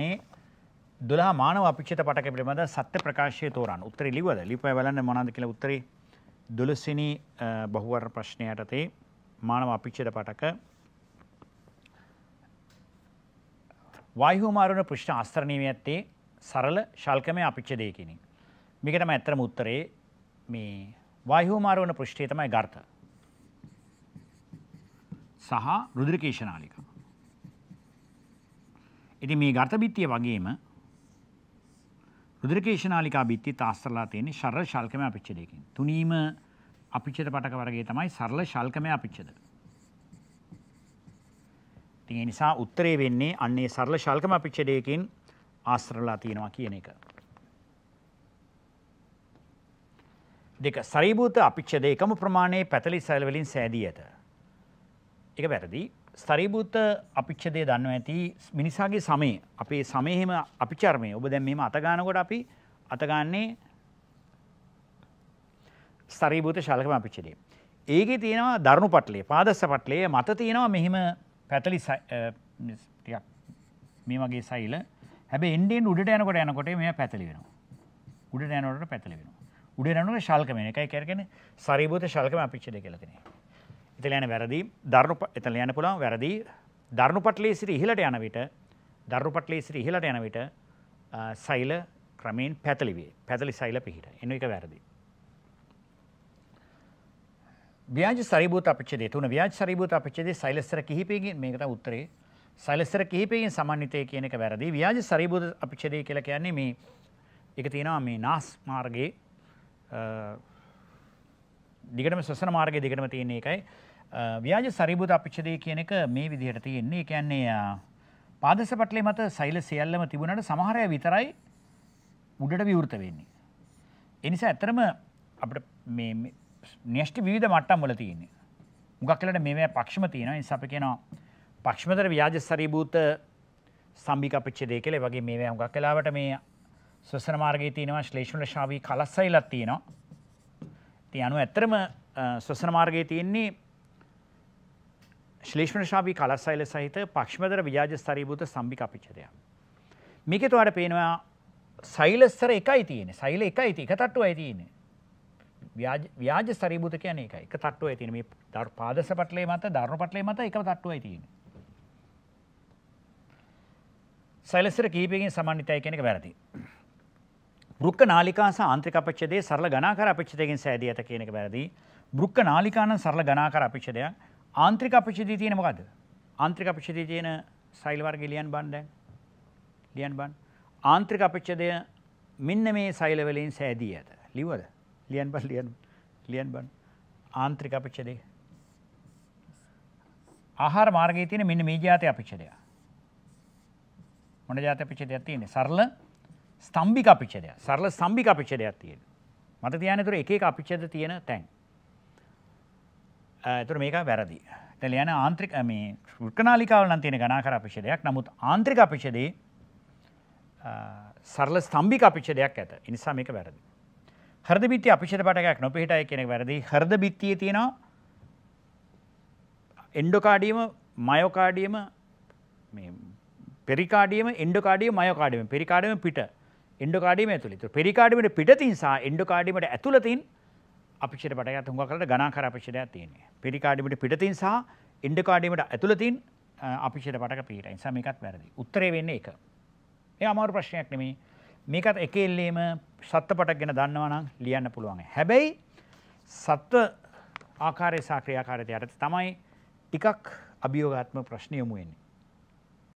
නේ දොලා මානව අපික්ෂිත පටක පිළිබඳ සත්‍ය ප්‍රකාශය තෝරන්න උත්තරේ ලිව්වද ලිපය බලන්න මොනවද කියලා උත්තරේ 12වෙනි බහුවර්ණ ප්‍රශ්නය යටතේ මානව අපික්ෂිත පටක වායු මාරුණ ප්‍රශ්න ආස්තරණීය යත්තේ සරල ශල්කමේ අපික්ෂිතය කියන්නේ. මේක තමයි ඇත්තම උත්තරේ මේ වායු මාරුණ පෘෂ්ඨය තමයි ගර්ථ. සහ රුධිර කේශනාලිකා ඉතින් මේ ගර්ථ බිත්තිය වගේම රුධිරකේශනාලිකා බිත්තිය තාස්තරලා තියෙන සරල ශල්කමය අපිච්ඡේදයකින්. තුනීම අපිච්ඡේද පටක වර්ගයේ තමයි සරල ශල්කමය අපිච්ඡේද. ඉතින් ඒ නිසා උත්තරේ වෙන්නේ අන්නේ සරල ශල්කම අපිච්ඡේදයකින් ආස්තරලා තියෙනවා කියන එක. දෙක සරීභූත අපිච්ඡේද එකම ප්‍රමාණයේ 40 සැල වලින් සෑදී ඇත. ඒක වැරදි. ස්තරීභූත අපිච්චදය දන්න ඇති මිනිසාගේ සමය අපේ සමයහෙම අපිචර්මය ඔබ දැන් මෙම අතගානකොට අපි අතගන්නේ ස්තරීභූත ශලකම අපිච්චදේ. ඒගේ තියෙනවා දරුණු පටලේ පාදස්ස පටලේ මත තියෙනවා මෙහෙම පැතලි මේ වගේ සයිල හැබ එන්ඩෙන් උඩට යනකොට යනකොට මෙ පැතලි වෙන උඩට යනකොට පැතලි වෙන උඩ යනට ශල්කමන එකයි කරගෙන සරීභූත ශල්කම අපිච්චද කියලතිනේ එතන යන වැරදි දරුණු එතන යන්න පුළුවන් වැරදි දරුණු පටලයේ සිට ඉහළට යන විට දරුණු පටලයේ සිට ඉහළට යන විට සෛල ක්‍රමයෙන් පැතලි වේ. පැතලි සෛල පිහිට. එන එක වැරදි. ව්‍යාජ සරිභූත අපච්ඡේදය තුන ව්‍යාජ සරිභූත අපච්ඡේදයේ සෛලස්තර කිහිපයකින් මේකට උත්තරේ සෛලස්තර කිහිපයකින් සමන්විතය කියන එක වැරදි. ව්‍යාජ සරිභූත අපච්ඡේදය කියලා කියන්නේ මේ එක තියෙනවා මේ නාස් මාර්ගයේ දිගටම ශ්වසන මාර්ගයේ දිගටම තියෙන එකයි ව්‍යාජ සරිබුද අපිච්චදය කියන එක මේ විදිහට තියෙන්නේ කියන්නේ පාදස පටලේ මත සෛල සියල්ලම තිබුණට සමහරය විතරයි උඩට විවෘත වෙන්නේ. එනිසා ඇත්තරම අපට න්‍යෂ්ටි විධ මට්ටම් වල තියන්නේ මුගක් කලට මේ පක්ෂම තියෙන නිසාප කියනවා පක්ෂමතර ව්‍යාජ සරිභූත සම්බික අපච්චදය කළේ වගේ මේ හුගක් කලාවට මේ ස්වසන මාර්ගය තියෙනවා ශ්ලේෂණ ශාවී කලස්සයිලත් තියෙනවා ති අනු ඇත්තරම ස්වසන මාර්ගය තියෙන්නේ ශ්ලේෂ්මණශාවී කලස්සයිල සහිත පක්ෂ්මදර විජාජ ස්ථරීභූත සම්බික අපිච්චදයක්. මේකෙතු අට පේනවා සයිලස්සර එකයි තියෙන සයිල එකයි ති එක තට්ටුව ඇති තියෙන ව්‍යාජ සරීභූත කියන එක එක තට්ටුව ඇතින මේ දර් පාදස පටලේ මත ධර්ම පටලේ මත එක තට්ටුව ඇතින සයිලස්සර කීපයකින් සමන්විතයි කියන එක වැරදි බෘක්ක නාලිකා සහ ආන්ත්‍රික අපච්ඡේදයේ සරල ගණාකාර අපච්ඡේදයෙන් සෑදී ඇත කියන එක වැරදි බෘක්ක නාලිකානම් සරල ගණාකාර අපච්ඡේදයක් ආන්ත්‍රික අපචිතී තියෙන මොකද්ද? ආන්ත්‍රික අපචිතී තියෙන සෛල වර්ගය ලියන්න බන් දැන්. ලියන්න බන්. ආන්ත්‍රික අපචිතය මෙන්න මේ සෛල වලින් සෑදී ඇත. ලිව්වද? ලියන්න බන් ලියන්න. ලියන්න බන්. ආන්ත්‍රික අපචිතේ. ආහාර මාර්ගයේ තියෙන මෙන්න මේ જાතේ අපචිතය. මොන જાතේ අපචිතයක් තියෙන්නේ? සරල ස්තම්භික අපචිතය. සරල ස්තම්භික අපචිතයක් තියෙනවා. මත තියාගන්න තුර එක එක අපචිත තියෙන තැන්. Äh, තුර මේක වැරදි. තැල යන ආන්ත්‍රික මේ ෘර්කනාලිකාවල නම් තියෙන ගනාකර අපිෂදයක් නමුත් ආන්ත්‍රික අපිෂදේ සරල ස්තම්භික අපිෂදයක් ඇත ඉනිසා මේක වැරදි. හරද බිත්ති අපිෂද පටකයක් නොපිහිටයි කෙනෙක් වැරදි හරද බිත්තිය තියෙනවා එන්ඩොකාඩියම මයෝකාඩියම පෙරිකාඩියම එන්ඩකාඩිය මයෝකාඩියම පෙරිකාඩියම පිට එන්ඩකාඩියම ඇතුළි පෙරිකාඩිමට පිටතින් සහ එන්ඩකාඩිමට ඇතුළතින් අපිෂයට බටගත් හුඟ කරට ගනාකර අපිෂරයක් තියන්නේ පිරිකාඩිමට පිටතින් සහ ඉන්ඩකාඩීමට ඇතුළතින් අපිෂයට පටක පිට නිසා මේකත් වැරදි උත්තරේ වෙන්න එක ඒ අමාරු ප්‍රශ්නයක් නෙමේ මේකත් එක එල්ලීම සත්ව පටක් ගෙන දන්නවනම් ලියන්න පුළුවන් හැබැයි සත්ව ආකාරය සාක්‍රියාකාරතයට තමයි ටිකක් අභියෝගාත්ම ප්‍රශ්නයමුවෙන්නේ